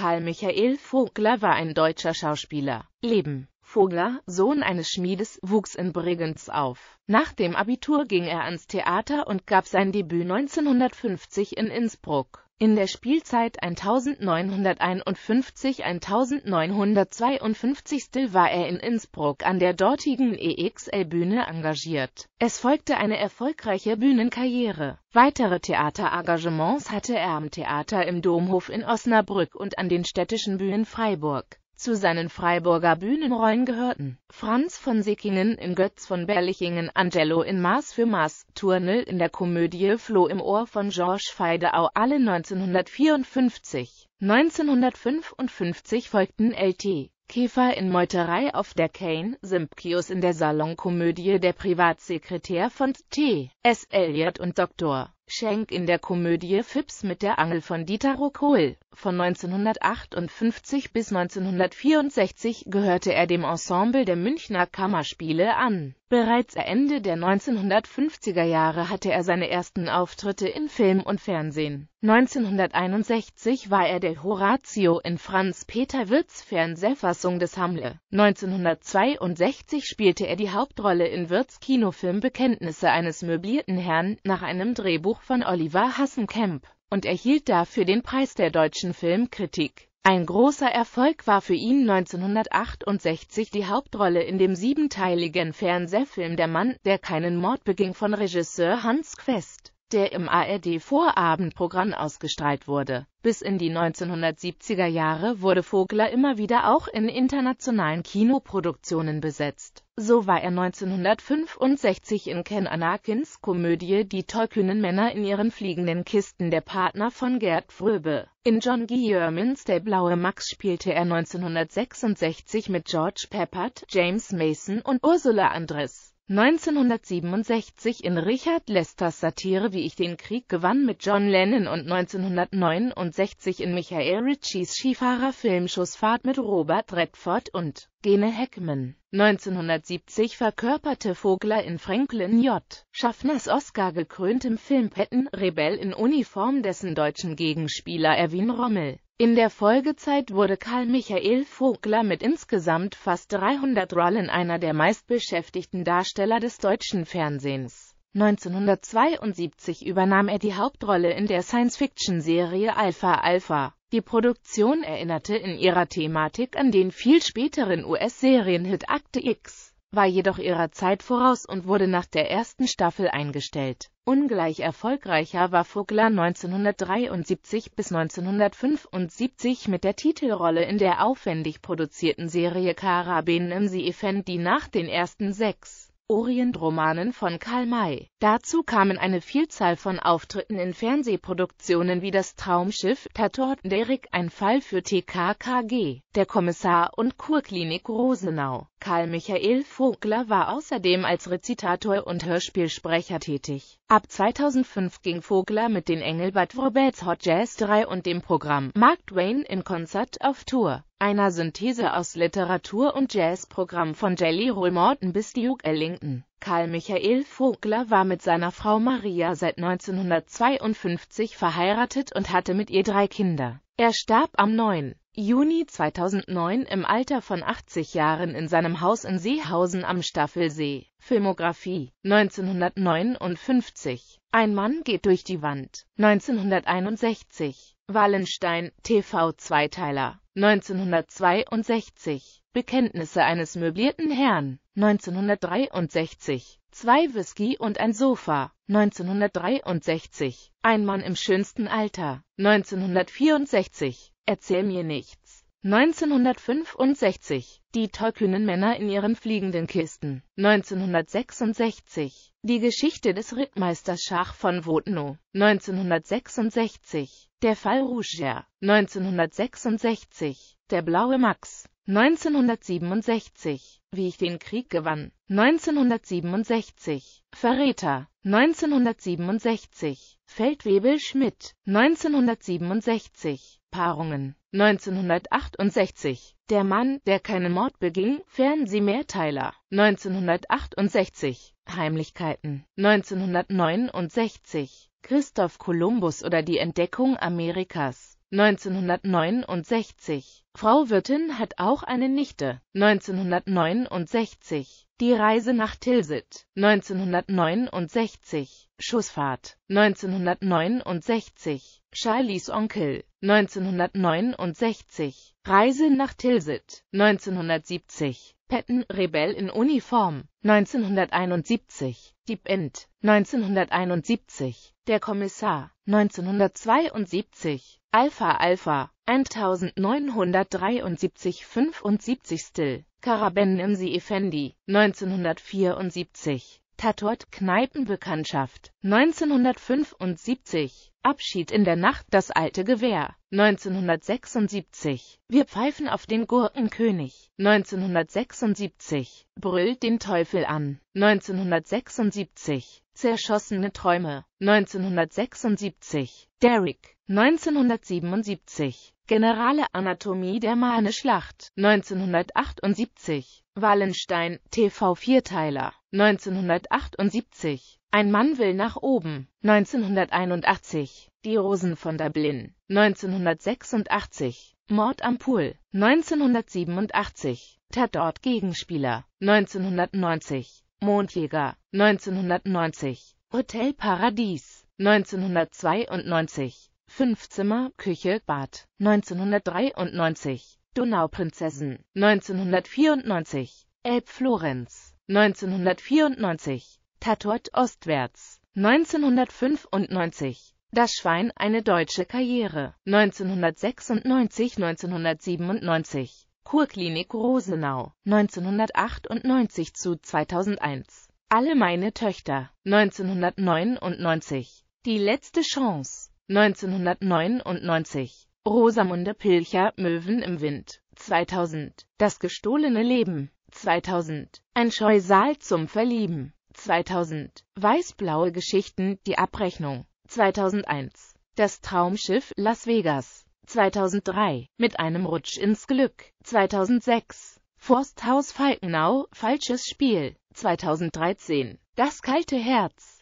Karl Michael Vogler war ein deutscher Schauspieler. Leben Vogler, Sohn eines Schmiedes, wuchs in Bregenz auf. Nach dem Abitur ging er ans Theater und gab sein Debüt 1950 in Innsbruck. In der Spielzeit 1951-1952 war er in Innsbruck an der dortigen EXL-Bühne engagiert. Es folgte eine erfolgreiche Bühnenkarriere. Weitere Theaterengagements hatte er am Theater im Domhof in Osnabrück und an den städtischen Bühnen Freiburg zu seinen Freiburger Bühnenrollen gehörten Franz von Sickingen in Götz von Berlichingen, Angelo in Maß für Maß, Turnel in der Komödie Floh im Ohr von Georges Feideau alle 1954. 1955 folgten L.T. Käfer in Meuterei auf der Kane, Simpkius in der Salonkomödie Der Privatsekretär von T. S. Eliot und Dr. Schenk in der Komödie Fips mit der Angel von Dieter Kohl. Von 1958 bis 1964 gehörte er dem Ensemble der Münchner Kammerspiele an Bereits Ende der 1950er Jahre hatte er seine ersten Auftritte in Film und Fernsehen. 1961 war er der Horatio in Franz Peter Wirths Fernsehfassung des Hamle. 1962 spielte er die Hauptrolle in Wirths Kinofilm Bekenntnisse eines möblierten Herrn nach einem Drehbuch von Oliver Hassenkamp und erhielt dafür den Preis der deutschen Filmkritik. Ein großer Erfolg war für ihn 1968 die Hauptrolle in dem siebenteiligen Fernsehfilm Der Mann, der keinen Mord beging von Regisseur Hans Quest, der im ARD-Vorabendprogramm ausgestrahlt wurde. Bis in die 1970er Jahre wurde Vogler immer wieder auch in internationalen Kinoproduktionen besetzt so war er 1965 in Ken Anakins Komödie Die tollkühnen Männer in ihren fliegenden Kisten der Partner von Gerd Fröbe. In John Guillermins Der blaue Max spielte er 1966 mit George Peppert, James Mason und Ursula Andres. 1967 in Richard Lesters Satire Wie ich den Krieg gewann mit John Lennon und 1969 in Michael Ritchies skifahrer Schussfahrt mit Robert Redford und Gene Hackman. 1970 verkörperte Vogler in Franklin J. Schaffners Oscar gekröntem Film Petten, Rebell in Uniform dessen deutschen Gegenspieler Erwin Rommel. In der Folgezeit wurde Karl Michael Vogler mit insgesamt fast 300 Rollen einer der meistbeschäftigten Darsteller des deutschen Fernsehens. 1972 übernahm er die Hauptrolle in der Science-Fiction-Serie Alpha Alpha. Die Produktion erinnerte in ihrer Thematik an den viel späteren US-Serienhit Akte X, war jedoch ihrer Zeit voraus und wurde nach der ersten Staffel eingestellt. Ungleich erfolgreicher war Vogler 1973 bis 1975 mit der Titelrolle in der aufwendig produzierten Serie Karabin im Sie-Event, die nach den ersten sechs Orientromanen von Karl May. Dazu kamen eine Vielzahl von Auftritten in Fernsehproduktionen wie Das Traumschiff, Tatort Derrick, ein Fall für TKKG, Der Kommissar und Kurklinik Rosenau. Karl Michael Vogler war außerdem als Rezitator und Hörspielsprecher tätig. Ab 2005 ging Vogler mit den Engelbert Wrobels Hot Jazz 3 und dem Programm Mark Twain in Konzert auf Tour einer Synthese aus Literatur und Jazzprogramm von Jelly Roll Morton bis Duke Ellington. Karl Michael Vogler war mit seiner Frau Maria seit 1952 verheiratet und hatte mit ihr drei Kinder. Er starb am 9. Juni 2009 im Alter von 80 Jahren in seinem Haus in Seehausen am Staffelsee. Filmografie 1959 Ein Mann geht durch die Wand 1961 Wallenstein TV-Zweiteiler 1962 Bekenntnisse eines möblierten Herrn 1963 Zwei Whisky und ein Sofa 1963 Ein Mann im schönsten Alter 1964 Erzähl mir nichts. 1965 Die tollkühnen Männer in ihren fliegenden Kisten. 1966 Die Geschichte des Rittmeisters Schach von Wotno. 1966 Der Fall Rougier. 1966 Der blaue Max. 1967 Wie ich den Krieg gewann. 1967 Verräter. 1967 Feldwebel Schmidt. 1967 Paarungen. 1968 Der Mann, der keinen Mord beging, Fernsehmehrteiler. 1968 Heimlichkeiten. 1969 Christoph Kolumbus oder die Entdeckung Amerikas. 1969. Frau Wirtin hat auch eine Nichte. 1969. Die Reise nach Tilsit. 1969. Schussfahrt. 1969. Charlies Onkel. 1969. Reise nach Tilsit. 1970. Petten Rebell in Uniform. 1971. Dieb End. 1971. Der Kommissar. 1972, Alpha Alpha, 1973 75 Still, Karaben Imsi Effendi, 1974, Tatort Kneipenbekanntschaft, 1975, Abschied in der Nacht Das alte Gewehr, 1976, Wir pfeifen auf den Gurkenkönig, 1976, Brüllt den Teufel an, 1976, Zerschossene Träume 1976, Derrick 1977, Generale Anatomie der Mahne-Schlacht 1978, Wallenstein, TV-Vierteiler 1978, Ein Mann will nach oben 1981, Die Rosen von Dublin 1986, Mord am Pool 1987, Tatort Gegenspieler 1990 Mondjäger 1990, Hotel Paradies 1992, Fünfzimmer, Küche, Bad 1993, Donauprinzessin 1994, Elbflorenz 1994, Tatort ostwärts 1995, Das Schwein eine deutsche Karriere 1996-1997 Kurklinik Rosenau, 1998 zu 2001. Alle meine Töchter, 1999. Die letzte Chance, 1999. Rosamunde Pilcher, Möwen im Wind, 2000. Das gestohlene Leben, 2000. Ein Scheusal zum Verlieben, 2000. Weißblaue Geschichten, die Abrechnung, 2001. Das Traumschiff Las Vegas, 2003, mit einem Rutsch ins Glück, 2006, Forsthaus Falkenau, falsches Spiel, 2013, das kalte Herz,